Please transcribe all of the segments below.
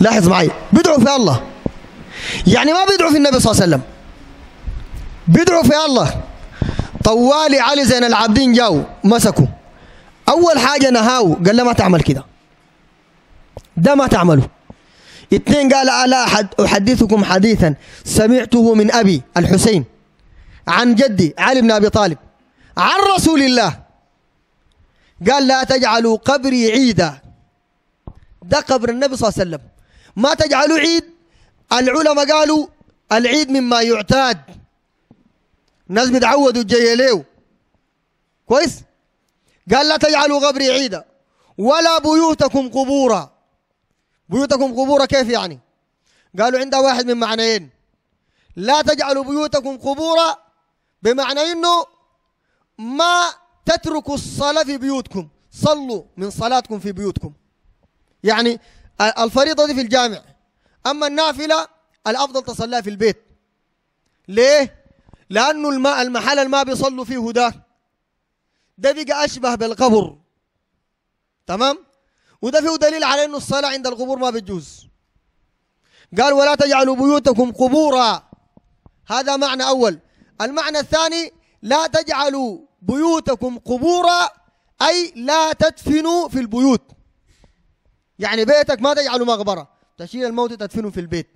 لاحظ معي بيدعوا في الله يعني ما بيدعوا في النبي صلى الله عليه وسلم بيدعوا في الله طوالي علي زين العابدين جاوا مسكوا اول حاجه نهاو قال له ما تعمل كده ده ما تعمله اثنين قال الا احد احدثكم حديثا سمعته من ابي الحسين عن جدي علي بن ابي طالب عن رسول الله قال لا تجعلوا قبري عيدا ده قبر النبي صلى الله عليه وسلم ما تجعلوا عيد العلماء قالوا العيد مما يعتاد الناس بتعودوا الجيليو كويس قال لا تجعلوا قبري عيدا ولا بيوتكم قبورا بيوتكم قبورا كيف يعني قالوا عندها واحد من معنيين لا تجعلوا بيوتكم قبورا بمعنى انه ما تتركوا الصلاة في بيوتكم صلوا من صلاتكم في بيوتكم يعني الفريضة دي في الجامع أما النافلة الأفضل تصليها في البيت ليه؟ لأنه الماء المحل اللي ما بيصلوا فيه ده ده بقى أشبه بالقبر تمام؟ وده فيه دليل على أنه الصلاة عند القبور ما بتجوز قال ولا تجعلوا بيوتكم قبورا هذا معنى أول المعنى الثاني لا تجعلوا بيوتكم قبورا أي لا تدفنوا في البيوت يعني بيتك ما تجعله مقبرة تشيل الموت تدفنه في البيت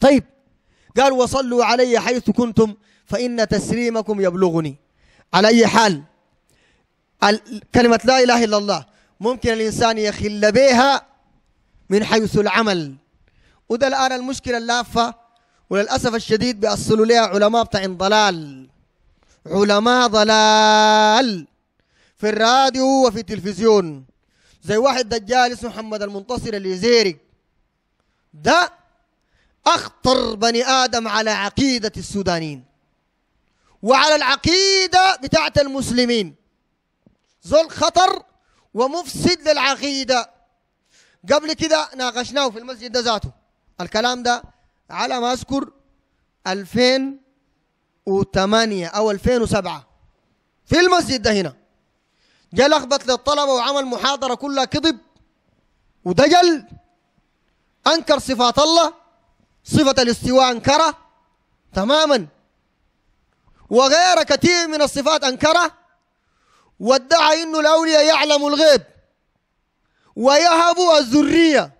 طيب قال وصلوا علي حيث كنتم فإن تسليمكم يبلغني على أي حال كلمة لا إله إلا الله ممكن الإنسان يخل بها من حيث العمل وده الآن المشكلة اللافة وللأسف الشديد بيأصلوا لها علماء بتاعين ضلال علماء ضلال في الراديو وفي التلفزيون زي واحد دجال اسمه محمد المنتصر اليزيري ده أخطر بني آدم على عقيدة السودانيين وعلى العقيدة بتاعت المسلمين زول خطر ومفسد للعقيدة قبل كده ناقشناه في المسجد ده ذاته الكلام ده على ما أذكر 2008 أو 2007 في المسجد ده هنا جا لخبط للطلبة وعمل محاضرة كلها كذب ودجل أنكر صفات الله صفة الاستواء أنكره تماما وغير كثير من الصفات أنكره وادعى إنه الأولياء يعلموا الغيب ويهبوا الذرية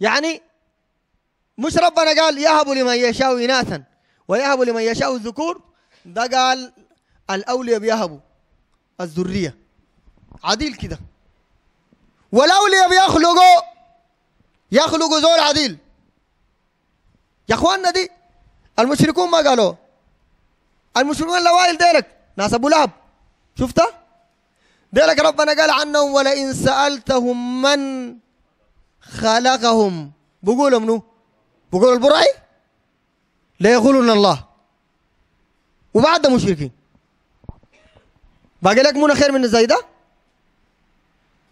يعني مش ربنا قال يهب لمن يشاء إناثا ويهب لمن يشاء الذكور ده قال الأولياء بيهبوا الذرية عديل كده والأولياء بيخلقوا يخلقوا زول عديل يا اخواننا دي المشركون ما قالوا المشركون الاوائل ديلك ناس ابو لهب شفتها؟ ديلك ربنا قال عنهم ولئن سالتهم من خلقهم بقولوا منو؟ بقولوا البرعي ليقولون الله وبعد مشركين باقي لك منى خير من الزايدة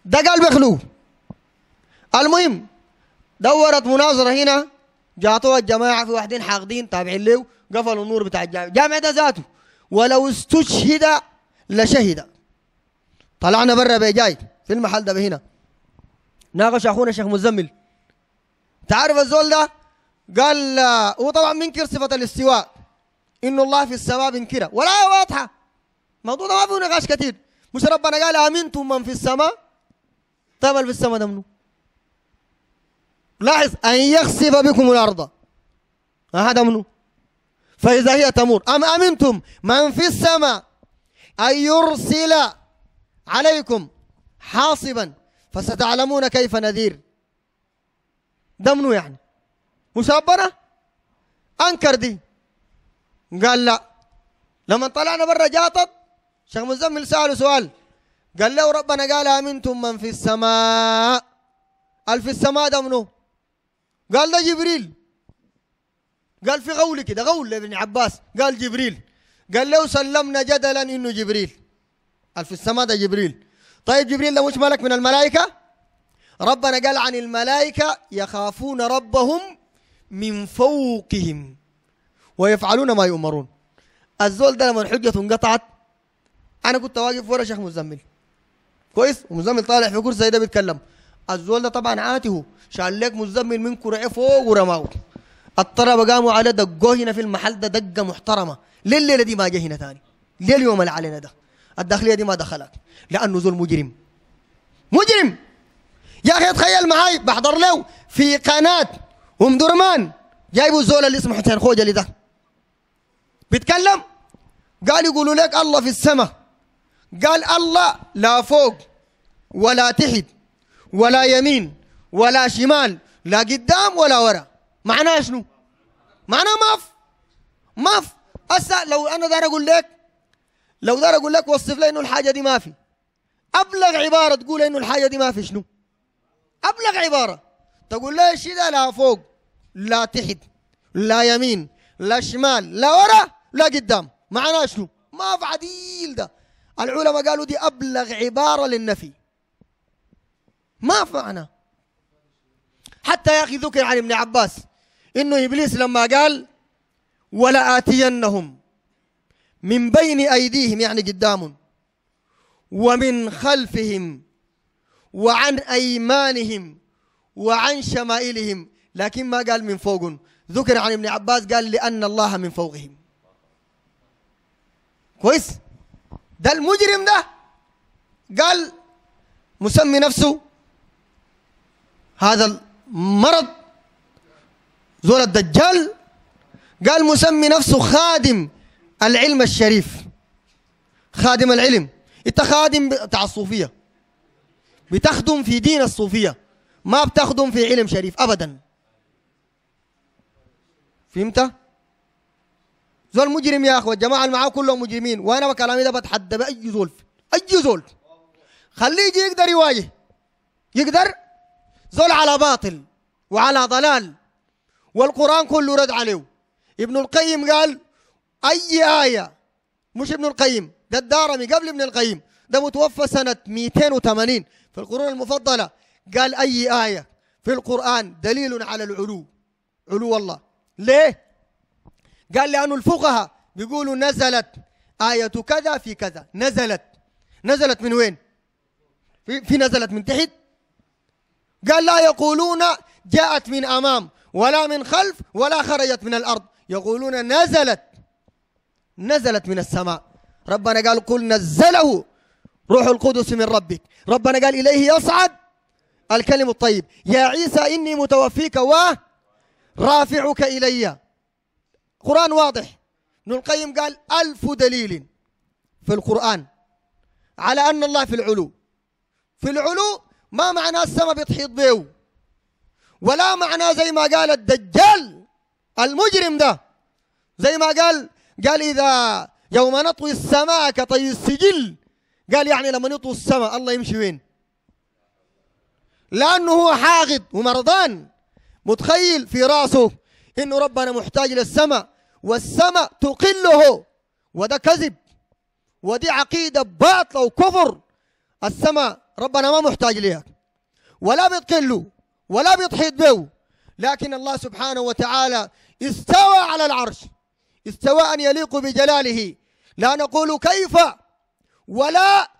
ده ده قال بخلو المهم دورت مناظره هنا جاتوها الجماعه في واحدين حاقدين تابعين له قفلوا النور بتاع الجامع جامعة ده ذاته ولو استشهد لشهد طلعنا برا جاي في المحل ده هنا ناقش اخونا الشيخ مزمل تعرف الزول ده قال هو طبعا منكر صفه الاستواء ان الله في السماء بنكره ولا واضحه موضوع ده ما فيه نقاش كتير مش ربنا قال امنتم من في السماء طيب في السماء ده منو لاحظ ان يخسف بكم الارض هذا منو فاذا هي تمور ام امنتم من في السماء ان يرسل عليكم حاصبا فستعلمون كيف نذير ده منو يعني مش ربنا انكر دي قال لا لما طلعنا برا جاطت شيخ مزمل سأله سؤال قال له ربنا قال أمنتم من في السماء قال في السماء ده منه قال ده جبريل قال في قول كده قول لابن عباس قال جبريل قال له سلمنا جدلا انه جبريل قال في السماء ده جبريل طيب جبريل ده مش ملك من الملائكه ربنا قال عن الملائكه يخافون ربهم من فوقهم ويفعلون ما يؤمرون الزول ده لما حجته انقطعت انا كنت واقف ورا شيخ مزمل كويس ومزمل طالع في كرسي ده بيتكلم الزول ده طبعا عاته شال لك مزمل من كرعه إيه فوق ورماه الطلبه قاموا على دقوه هنا في المحل ده دقه محترمه ليه الليله دي ما جه هنا ثاني ليه اليوم اللي علينا ده الداخليه دي ما دخلت لانه زول مجرم مجرم يا اخي تخيل معاي بحضر له في قناه ام درمان جايبوا الزول اللي اسمه حسين خوجه اللي ده بيتكلم قال يقولوا لك الله في السماء قال الله لا فوق ولا تحت ولا يمين ولا شمال لا قدام ولا ورا معناه شنو معناه ماف ماف هسه لو انا دار اقول لك لو دار اقول لك وصف لي انه الحاجه دي ما في ابلغ عباره تقول انه الحاجه دي ما في شنو ابلغ عباره تقول لي الشيء ده لا فوق لا تحت لا يمين لا شمال لا ورا لا قدام معناه شنو ما في عديل ده العلماء قالوا دي أبلغ عبارة للنفي ما معنى حتى يا أخي ذكر عن ابن عباس إنه إبليس لما قال ولآتينهم من بين أيديهم يعني قدامهم ومن خلفهم وعن أيمانهم وعن شمائلهم لكن ما قال من فوقهم ذكر عن ابن عباس قال لأن الله من فوقهم كويس ده المجرم ده قال مسمي نفسه هذا المرض زول الدجال قال مسمي نفسه خادم العلم الشريف خادم العلم انت خادم بتاع الصوفيه بتخدم في دين الصوفيه ما بتخدم في علم شريف ابدا فهمت زول مجرم يا اخوه الجماعه اللي معاه كلهم مجرمين وانا بكلامي ده بتحدى باي زول اي زول خليه يجي يقدر يواجه يقدر زول على باطل وعلى ضلال والقران كله رد عليه ابن القيم قال اي ايه مش ابن القيم ده الدارمي قبل ابن القيم ده متوفى سنه 280 في القرون المفضله قال اي ايه في القران دليل على العلو علو الله ليه قال لأنه الفقهاء بيقولوا نزلت آية كذا في كذا نزلت نزلت من وين في, في نزلت من تحت قال لا يقولون جاءت من أمام ولا من خلف ولا خرجت من الأرض يقولون نزلت نزلت من السماء ربنا قال قل نزله روح القدس من ربك ربنا قال إليه يصعد الكلم الطيب يا عيسى إني متوفيك ورافعك إليّ قرآن واضح ابن القيم قال ألف دليل في القرآن على أن الله في العلو في العلو ما معنى السماء بتحيط به ولا معنى زي ما قال الدجال المجرم ده زي ما قال قال إذا يوم نطوي السماء كطي السجل قال يعني لما نطوي السماء الله يمشي وين لأنه هو حاقد ومرضان متخيل في راسه انه ربنا محتاج للسماء والسماء تقله وده كذب ودي عقيدة باطلة وكفر السماء ربنا ما محتاج ليها ولا بتقله ولا بتحيط به لكن الله سبحانه وتعالى استوى على العرش استواء يليق بجلاله لا نقول كيف ولا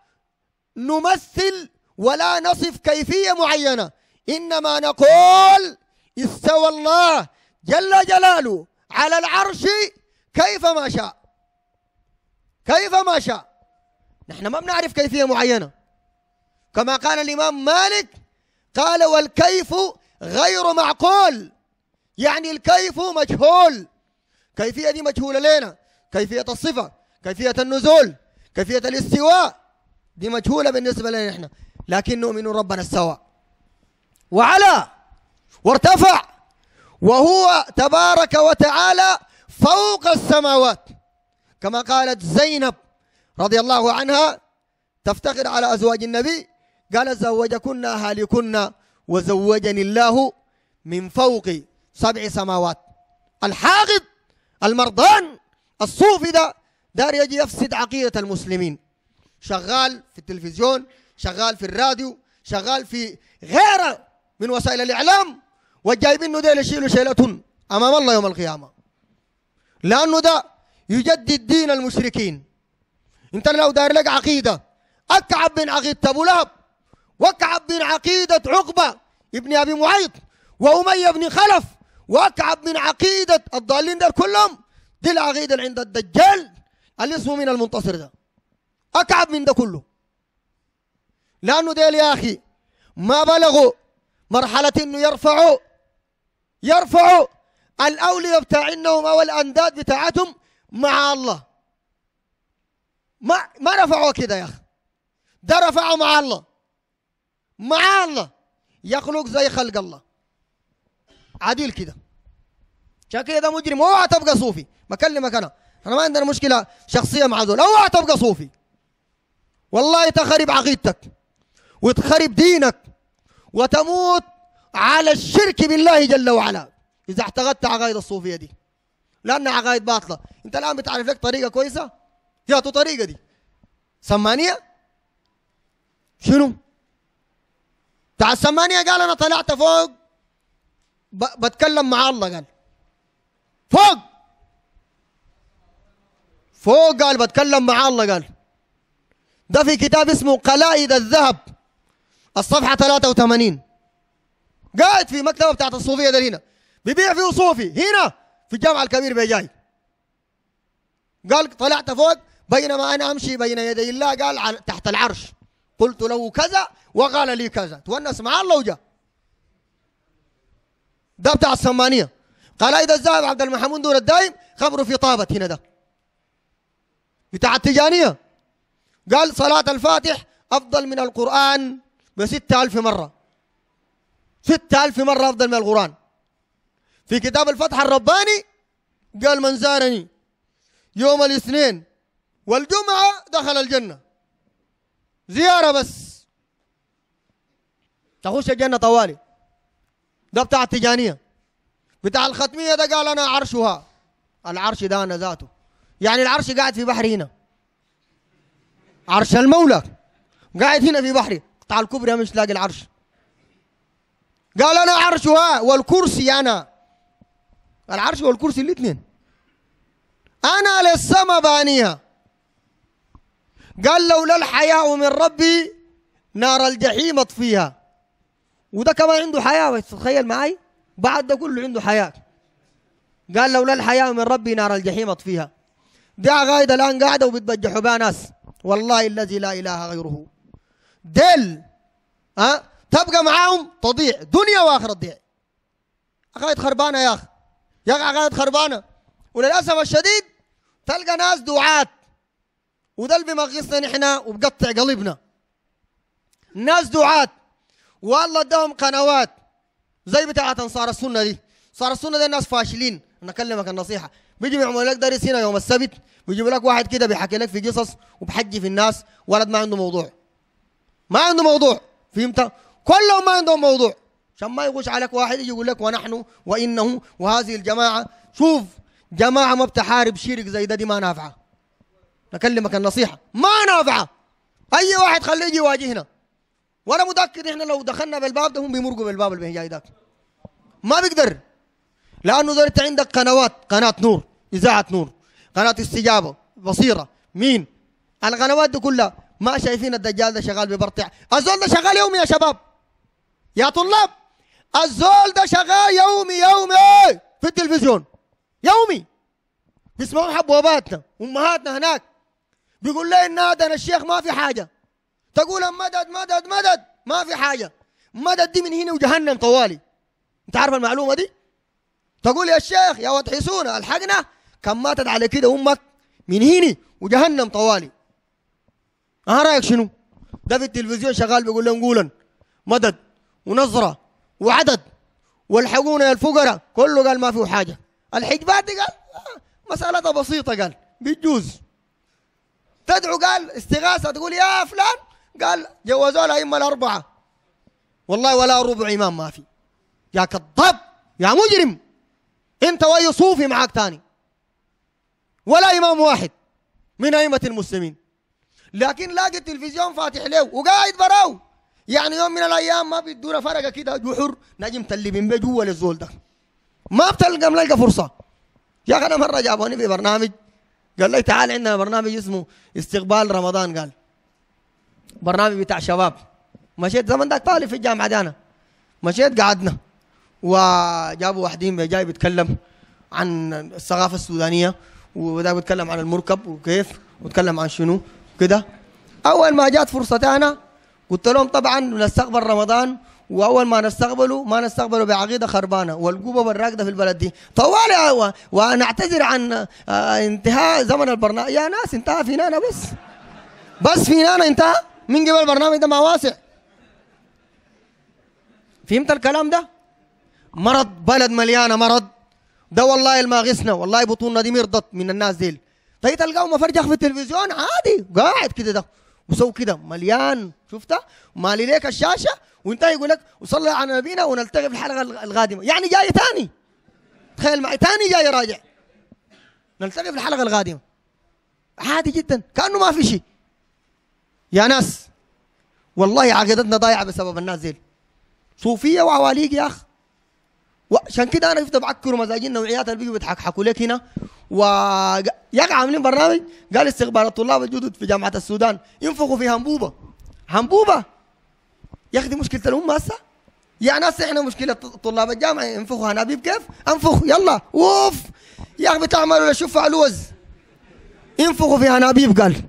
نمثل ولا نصف كيفية معينة إنما نقول استوى الله جل جلاله على العرش كيفما شاء كيفما شاء نحن ما بنعرف كيفية معينة كما قال الإمام مالك قال والكيف غير معقول يعني الكيف مجهول كيفية دي مجهولة لنا كيفية الصفة كيفية النزول كيفية الاستواء دي مجهولة بالنسبة لنا نحن لكن نؤمن ربنا استوى وعلى وارتفع وهو تبارك وتعالى فوق السماوات كما قالت زينب رضي الله عنها تفتخر على أزواج النبي قال زوجكن أهالكن وزوجني الله من فوق سبع سماوات الحاقد المرضان الصوفي ده دار يجي يفسد عقيدة المسلمين شغال في التلفزيون شغال في الراديو شغال في غيره من وسائل الإعلام والجايبين انه ديل يشيلوا شيلتهم امام الله يوم القيامه لانه ده يجدد دين المشركين انت لو داير لك عقيده اكعب بن عقيده ابو لهب واكعب بن عقيده عقبه ابن ابي معيط واميه بن خلف واكعب من عقيده الضالين دول كلهم دي العقيده اللي عند الدجال اللي اسمه من المنتصر ده اكعب من ده كله لانه ديل يا اخي ما بلغوا مرحله انه يرفعوا يرفعوا الأولياء بتاعينهم أو الأنداد بتاعتهم مع الله ما ما رفعوا كده يا أخي ده رفعوا مع الله مع الله يخلق زي خلق الله عديل كده شكله كده ده مجرم اوعى تبقى صوفي بكلمك انا انا ما عندنا مشكله شخصيه مع دول اوعى تبقى صوفي والله تخرب عقيدتك وتخرب دينك وتموت على الشرك بالله جل وعلا إذا اعتقدت عقائد الصوفية دي لأنها عقائد باطلة أنت الآن بتعرف لك طريقة كويسة يا تو طريقة دي سمانية شنو بتاع السمانية قال أنا طلعت فوق ب... بتكلم مع الله قال فوق فوق قال بتكلم مع الله قال ده في كتاب اسمه قلائد الذهب الصفحة 83 قاعد في مكتبه بتاعت الصوفيه ده هنا بيبيع فيه صوفي هنا في الجامعه الكبير بيجاي قال طلعت فوق بينما انا امشي بين يدي الله قال تحت العرش قلت له كذا وقال لي كذا تونس مع الله وجاء ده بتاع السمانيه قال اذا الذهب عبد المحمود دور الدايم خبره في طابت هنا ده بتاع التجانيه قال صلاه الفاتح افضل من القران بستة ألف مره ستة ألف مرة أفضل من القرآن في كتاب الفتح الرباني قال من زارني يوم الاثنين والجمعة دخل الجنة زيارة بس تخش الجنة طوالي ده بتاع التجانية بتاع الختمية ده قال أنا عرشها العرش ده أنا ذاته يعني العرش قاعد في بحري هنا عرش المولى قاعد هنا في بحري بتاع الكبرى مش لاقي العرش قال انا عرشها والكرسي انا العرش والكرسي الاثنين انا للسما بانيها قال لولا الحياء من ربي نار الجحيم اطفيها وده كمان عنده حياة تخيل معي بعد ده كله عنده حياة قال لولا الحياء من ربي نار الجحيم اطفيها دي عقايد الان قاعدة وبتبجحوا بها ناس والله الذي لا اله غيره ديل ها أه؟ تبقى معاهم تضيع دنيا واخره تضيع عقائد خربانه يا اخي يا اخي عقائد خربانه وللاسف الشديد تلقى ناس دعاة وده اللي بيمغصنا نحن وبقطع قلبنا ناس دعاة والله ادهم قنوات زي بتاعة انصار السنه دي انصار السنه دي ناس فاشلين انا اكلمك النصيحه بيجي بيعملوا لك درس هنا يوم السبت بيجيبوا لك واحد كده بيحكي لك في قصص وبحجي في الناس ولد ما عنده موضوع ما عنده موضوع فهمت كلهم ما عندهم موضوع عشان ما يغش عليك واحد يجي يقول لك ونحن وانه وهذه الجماعه شوف جماعه ما بتحارب شرك زي ده دي ما نافعه نكلمك النصيحه ما نافعه اي واحد خليه يجي يواجهنا وانا متاكد احنا لو دخلنا بالباب ده هم بيمرقوا بالباب اللي جاي ذاك ما بيقدر لانه ده انت عندك قنوات قناه نور اذاعه نور قناه استجابه بصيره مين القنوات دي كلها ما شايفين الدجال ده شغال ببرطع الزول ده شغال يومي يا شباب يا طلاب الزول ده شغال يومي يومي إيه؟ في التلفزيون يومي بيسمعوا حبوباتنا امهاتنا هناك بيقول لي انا الشيخ ما في حاجه تقول مدد مدد مدد ما في حاجه مدد دي من هنا وجهنم طوالي انت عارف المعلومه دي تقول يا شيخ يا وتحسونا الحقنا كم ماتت على كده امك من هنا وجهنم طوالي اه رايك شنو ده في التلفزيون شغال بيقول لهم قولا مدد ونظرة وعدد والحقونا يا الفقراء كله قال ما فيه حاجة الحجبات دي قال آه، مسألتها بسيطة قال بيجوز تدعو قال استغاثة تقول يا فلان قال جوزوا لها إما الأربعة والله ولا ربع إمام ما في يا كذاب يا مجرم أنت وأي صوفي معك تاني ولا إمام واحد من أئمة المسلمين لكن لاقي التلفزيون فاتح له وقاعد براو يعني يوم من الايام ما بيدونا فرقه كده جحر نجم تلبين من جوا للزول ده ما بتلقى ملقى فرصه يا اخي انا مره جابوني في برنامج قال لي تعال عندنا برنامج اسمه استقبال رمضان قال برنامج بتاع شباب مشيت زمان ذاك طالب في الجامعه دي انا مشيت قعدنا وجابوا واحدين جاي بيتكلم عن الثقافه السودانيه وده بيتكلم عن المركب وكيف وتكلم عن شنو كده اول ما جات فرصتي انا قلت لهم طبعا نستقبل رمضان واول ما نستقبله ما نستقبله بعقيده خربانه والقوبه والراقده في البلد دي طوالي ونعتذر عن آه، انتهاء زمن البرنامج يا ناس انتهى نانا بس بس نانا انتهى من قبل البرنامج ده ما واسع فهمت الكلام ده مرض بلد مليانه مرض ده والله الماغسنا والله بطوننا دي مرضت من الناس دي تجي طيب تلقاهم مفرجخ في التلفزيون عادي قاعد كده ده وسو كده مليان شفتها مالي ليك الشاشه وانت يقول لك وصلي على نبينا ونلتقي في الحلقه القادمه يعني جاي ثاني تخيل معي ثاني جاي راجع نلتقي في الحلقه القادمه عادي جدا كانه ما في شيء يا ناس والله عقيدتنا ضايعه بسبب الناس دي صوفيه وعواليق يا اخ وعشان كده انا شفت بعكر مزاجنا وعيات اللي بيجوا بيضحكوا لك هنا وياك عاملين برنامج قال استقبال الطلاب الجدد في جامعه السودان ينفخوا في هنبوبه هنبوبه يا اخي دي مشكله الامه هسه يا ناس احنا مشكله طلاب الجامعه ينفخوا هنابيب كيف؟ انفخوا يلا اوف يا اخي بتعملوا شوف علوز ينفخوا في هنابيب قال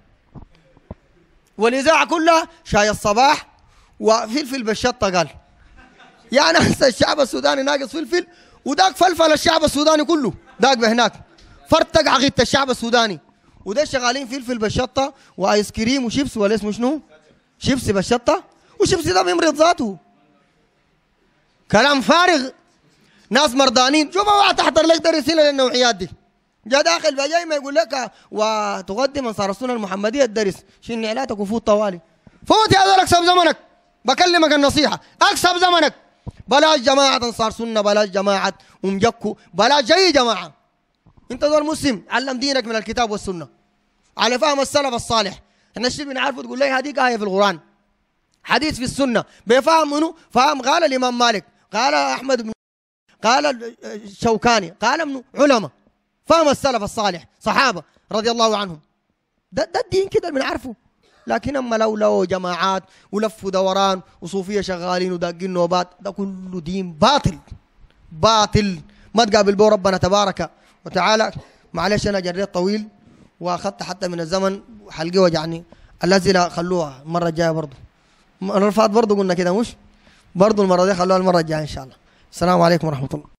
والاذاعه كلها شاي الصباح وفلفل بالشطه قال يا ناس الشعب السوداني ناقص فلفل وداك فلفل الشعب السوداني كله داك بهناك فرتق عقيده الشعب السوداني وده شغالين فلفل بالشطه وايس كريم وشيبس ولا اسمه شنو؟ شيبس بالشطه وشيبس ده بيمرض ذاته كلام فارغ ناس مرضانين شوف اوعى تحضر لك درس هنا للنوعيات دي جا داخل بجاي جاي ما يقول لك وتقدم انصار السنه المحمديه الدرس شيل يعني؟ نعلاتك وفوت طوالي فوت يا ذول اكسب زمنك بكلمك النصيحه اكسب زمنك بلاش جماعه انصار سنه بلاش جماعه ام جكو بلاش جاي جماعه انت دول مسلم علم دينك من الكتاب والسنه على فهم السلف الصالح احنا اللي بنعرفه تقول لي هذيك آية في القرآن حديث في السنة بفهم منه فهم قال الإمام مالك قال أحمد بن قال الشوكاني قال من علماء فهم السلف الصالح صحابة رضي الله عنهم ده, ده الدين كده اللي بنعرفه لكن اما لو لو جماعات ولف دوران وصوفيه شغالين وداقين نوبات ده كله دين باطل باطل ما تقابل به ربنا تبارك وتعالى معلش انا جريت طويل واخذت حتى من الزمن حلقي وجعني يعني. الاسئله خلوها المره الجايه برضه المره اللي برضه قلنا كده مش برضه المره دي خلوها المره الجايه ان شاء الله السلام عليكم ورحمه الله